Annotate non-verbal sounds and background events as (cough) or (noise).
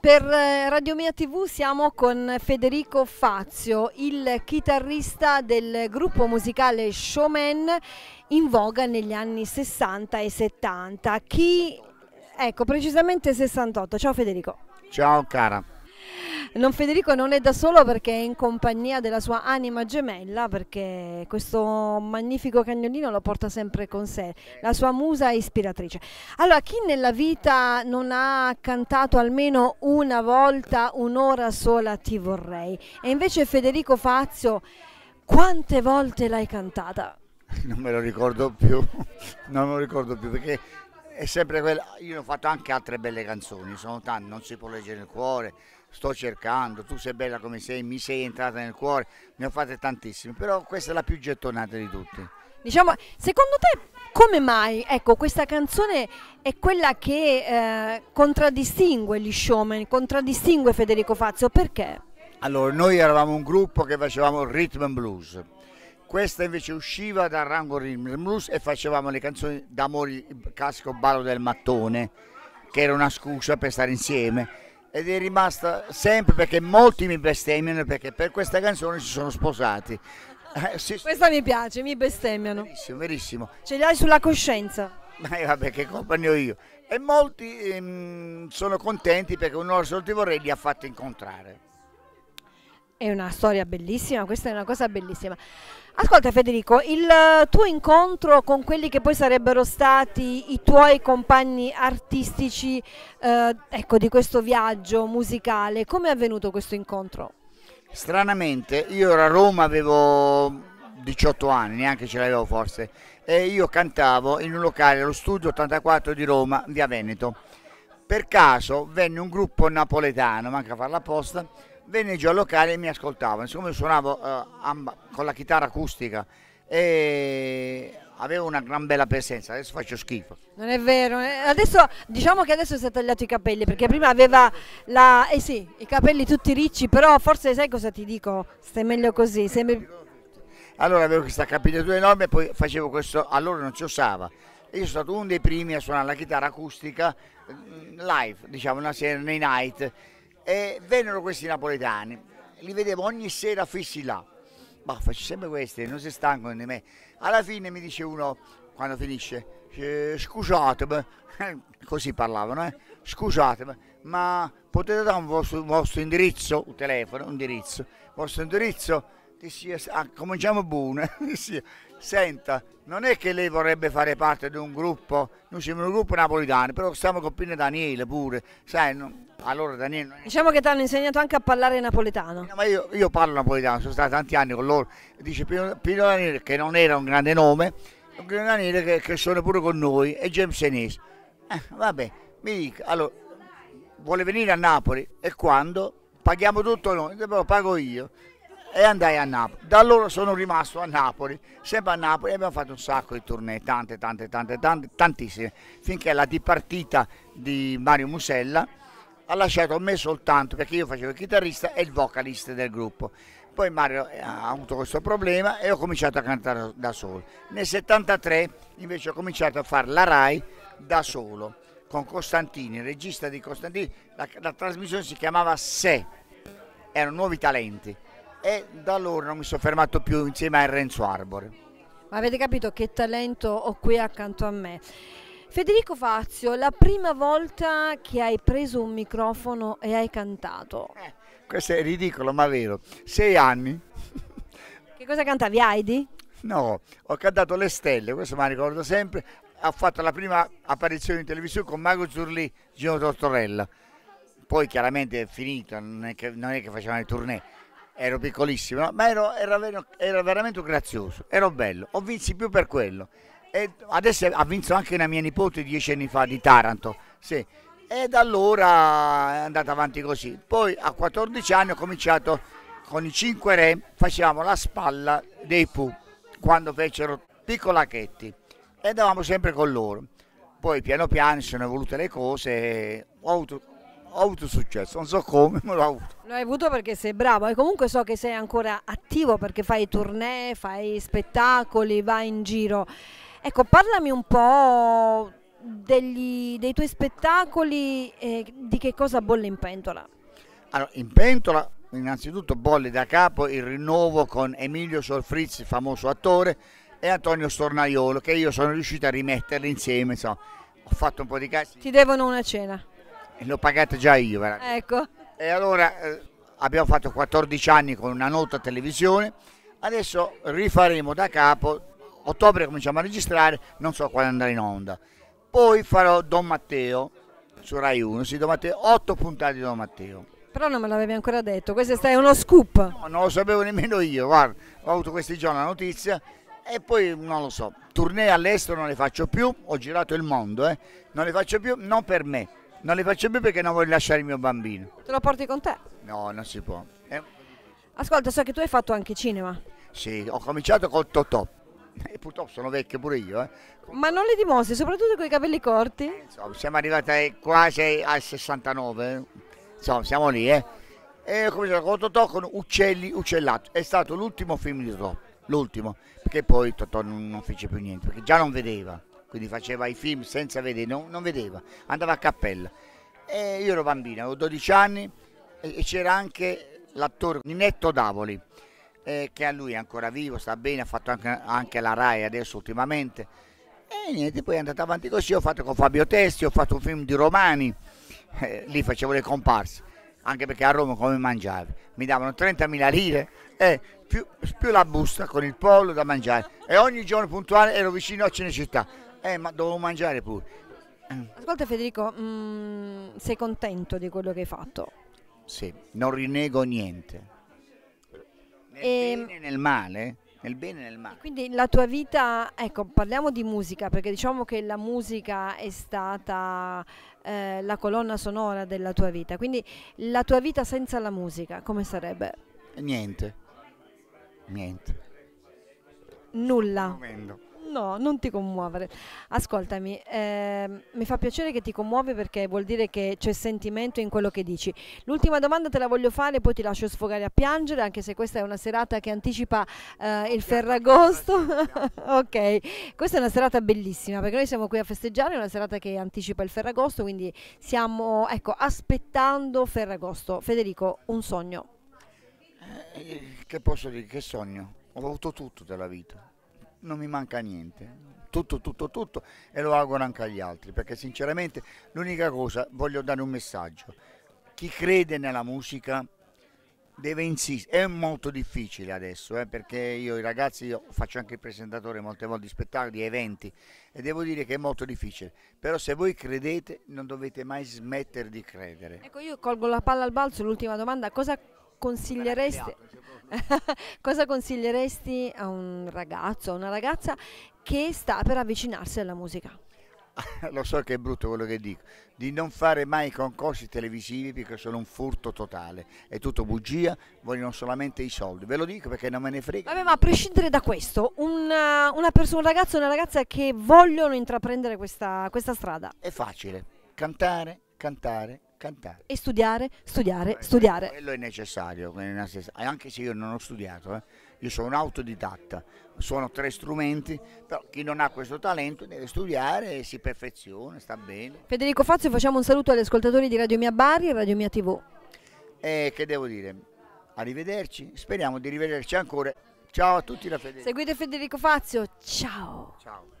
Per eh, Radio Mia TV siamo con Federico Fazio, il chitarrista del gruppo musicale Showman in voga negli anni 60 e 70. Chi, ecco, precisamente 68. Ciao Federico. Ciao cara. Non Federico non è da solo perché è in compagnia della sua anima gemella, perché questo magnifico cagnolino lo porta sempre con sé, la sua musa ispiratrice. Allora, chi nella vita non ha cantato almeno una volta un'ora sola ti vorrei? E invece Federico Fazio, quante volte l'hai cantata? (laughs) Non me lo ricordo più, (laughs) non me lo ricordo più perché è sempre quella. Io ho fatto anche altre belle canzoni, sono tante, non si può leggere il cuore sto cercando, tu sei bella come sei, mi sei entrata nel cuore, ne ho fatte tantissime, però questa è la più gettonata di tutte. Diciamo, secondo te come mai ecco, questa canzone è quella che eh, contraddistingue gli showman, contraddistingue Federico Fazio? Perché? Allora, noi eravamo un gruppo che facevamo rhythm and blues. Questa invece usciva dal rango rhythm and blues e facevamo le canzoni d'amore, casco, ballo del mattone, che era una scusa per stare insieme ed è rimasta sempre perché molti mi bestemmiano perché per questa canzone si sono sposati. Eh, questa mi piace, mi bestemmiano. Verissimo, verissimo. Ce li hai sulla coscienza. Ma eh, vabbè, che colpa ne ho io. E molti ehm, sono contenti perché un orso ti vorrei li ha fatto incontrare. È una storia bellissima, questa è una cosa bellissima. Ascolta Federico, il eh, tuo incontro con quelli che poi sarebbero stati i tuoi compagni artistici eh, ecco, di questo viaggio musicale, come è avvenuto questo incontro? Stranamente, io ero a Roma, avevo 18 anni, neanche ce l'avevo forse, e io cantavo in un locale, allo studio 84 di Roma, via Veneto. Per caso venne un gruppo napoletano, manca a farla apposta, venne giù al locale e mi ascoltavano. Siccome suonavo eh, amb- con la chitarra acustica e avevo una gran bella presenza, adesso faccio schifo. Non è vero, eh, adesso, diciamo che adesso si è tagliato i capelli, perché prima aveva la, eh sì, i capelli tutti ricci, però forse sai cosa ti dico, stai meglio così. Sembri... Allora avevo questa capigliatura enorme e poi facevo questo, allora non si usava. Io sono stato uno dei primi a suonare la chitarra acustica mm, live, diciamo una sera nei night e vennero questi napoletani, li vedevo ogni sera fissi là. Ma faccio sempre queste, non si stancano di me. Alla fine mi dice uno, quando finisce, scusatemi, (laughs) così parlavano, eh? scusatemi, ma potete dare un vostro, un vostro indirizzo, un telefono, un indirizzo, un vostro indirizzo? Sia, ah, cominciamo buone. (laughs) Senta, non è che lei vorrebbe fare parte di un gruppo, noi siamo un gruppo napolitano, però stiamo con Pino Daniele pure, sai, non, allora Daniele... Diciamo che ti hanno insegnato anche a parlare napoletano. No, ma io, io, parlo napoletano, sono stato tanti anni con loro, dice Pino, Pino Daniele che non era un grande nome, un Pino Daniele che, che sono pure con noi, e James Senese. Eh, vabbè, mi dica, allora, vuole venire a Napoli e quando? Paghiamo tutto noi, però pago io e andai a Napoli. Da allora sono rimasto a Napoli, sempre a Napoli e abbiamo fatto un sacco di tournée, tante, tante, tante, tante tantissime, finché la dipartita di Mario Musella ha lasciato me soltanto perché io facevo il chitarrista e il vocalist del gruppo. Poi Mario eh, ha avuto questo problema e ho cominciato a cantare da solo. Nel 73 invece ho cominciato a fare la RAI da solo con Costantini, il regista di Costantini. La, la trasmissione si chiamava Se, erano nuovi talenti e da loro non mi sono fermato più insieme a Renzo Arbore. Ma avete capito che talento ho qui accanto a me? Federico Fazio, la prima volta che hai preso un microfono e hai cantato. Eh, questo è ridicolo, ma vero. Sei anni. (laughs) Che cosa cantavi, Heidi? No, ho cantato Le Stelle, questo mi ricordo sempre. Ho fatto la prima apparizione in televisione con Mago Zurli, Gino Tortorella. Poi chiaramente è finito, non è che, non è che facevano le tournée ero piccolissimo, ma ero, era, era veramente grazioso, ero bello, ho vinto più per quello. E adesso ha vinto anche una mia nipote dieci anni fa di Taranto, sì. e da allora è andata avanti così. Poi a 14 anni ho cominciato con i 5 re, facevamo la spalla dei Pooh, quando fecero Piccolachetti, e andavamo sempre con loro. Poi piano piano sono evolute le cose, ho avuto ho avuto successo, non so come, ma l'ho avuto. L'hai avuto perché sei bravo e comunque so che sei ancora attivo perché fai tournée, fai spettacoli, vai in giro. Ecco, parlami un po' degli, dei tuoi spettacoli e di che cosa bolle in pentola. Allora, in pentola innanzitutto bolle da capo il rinnovo con Emilio Sorfrizzi, famoso attore, e Antonio Stornaiolo, che io sono riuscito a rimetterli insieme, insomma. Ho fatto un po' di casi. Ti devono una cena. L'ho pagata già io, veramente. Ecco. E allora eh, abbiamo fatto 14 anni con una nota televisione, adesso rifaremo da capo, ottobre cominciamo a registrare, non so quando andare in onda. Poi farò Don Matteo su Rai 1, sì, Don Matteo, 8 puntate di Don Matteo. Però non me l'avevi ancora detto, questo è uno scoop. No, non lo sapevo nemmeno io, guarda, ho avuto questi giorni la notizia e poi non lo so, tournée all'estero non le faccio più, ho girato il mondo, eh. non le faccio più, non per me, non le faccio più perché non voglio lasciare il mio bambino. Te lo porti con te? No, non si può. Eh. Ascolta, so che tu hai fatto anche cinema. Sì, ho cominciato con Totò. E eh, purtroppo sono vecchio pure io. Eh. Ma non le dimostri, soprattutto con i capelli corti? Eh, insomma, siamo arrivati quasi al 69. Eh. Insomma, siamo lì, eh. E ho cominciato con Totò con Uccelli Uccellato. È stato l'ultimo film di Totò. L'ultimo. Perché poi Totò non, non fece più niente, perché già non vedeva quindi faceva i film senza vedere, non, non vedeva, andava a cappella. E io ero bambino, avevo 12 anni e, c'era anche l'attore Ninetto Davoli, eh, che a lui è ancora vivo, sta bene, ha fatto anche, anche la RAI adesso ultimamente. E niente, poi è andato avanti così, ho fatto con Fabio Testi, ho fatto un film di Romani, eh, lì facevo le comparse anche perché a Roma come mangiavi? Mi davano 30.000 lire eh, più, più, la busta con il pollo da mangiare e ogni giorno puntuale ero vicino a Cinecittà. Eh, ma dovevo mangiare pure. Eh. Ascolta Federico, mh, mm, sei contento di quello che hai fatto? Sì, non rinego niente. Nel e... Ehm, bene e nel male nel bene e nel male. Quindi la tua vita, ecco, parliamo di musica, perché diciamo che la musica è stata eh, la colonna sonora della tua vita, quindi la tua vita senza la musica, come sarebbe? Niente, niente. Nulla. No, non ti commuovere. Ascoltami, ehm, mi fa piacere che ti commuovi perché vuol dire che c'è sentimento in quello che dici. L'ultima domanda te la voglio fare, poi ti lascio sfogare a piangere, anche se questa è una serata che anticipa eh, il Ferragosto. (laughs) ok, questa è una serata bellissima perché noi siamo qui a festeggiare, è una serata che anticipa il Ferragosto, quindi siamo ecco, aspettando Ferragosto. Federico, un sogno. Eh, che posso dire? Che sogno? Ho avuto tutto della vita non mi manca niente. Tutto, tutto, tutto e lo auguro anche agli altri perché sinceramente l'unica cosa voglio dare un messaggio. Chi crede nella musica deve insistere, è molto difficile adesso eh, perché io i ragazzi, io faccio anche il presentatore molte volte di spettacoli, eventi e devo dire che è molto difficile, però se voi credete non dovete mai smettere di credere. Ecco io colgo la palla al balzo, l'ultima domanda, cosa consiglieresti, (laughs) cosa consiglieresti a un ragazzo, a una ragazza che sta per avvicinarsi alla musica? (laughs) Lo so che è brutto quello che dico, di non fare mai concorsi televisivi perché sono un furto totale, è tutto bugia, vogliono solamente i soldi, ve lo dico perché non me ne frega. Vabbè, ma a prescindere da questo, una, una persona, un ragazzo o una ragazza che vogliono intraprendere questa, questa strada. È facile, cantare, cantare, Cantare. E studiare, studiare, eh, studiare. Quello è necessario, anche se io non ho studiato, eh. io sono autodidatta, suono tre strumenti, però chi non ha questo talento deve studiare e si perfeziona, sta bene. Federico Fazio, facciamo un saluto agli ascoltatori di Radio Mia Bari e Radio Mia TV. E eh, che devo dire? Arrivederci, speriamo di rivederci ancora. Ciao a tutti da Federico. Seguite Federico Fazio, ciao. Ciao.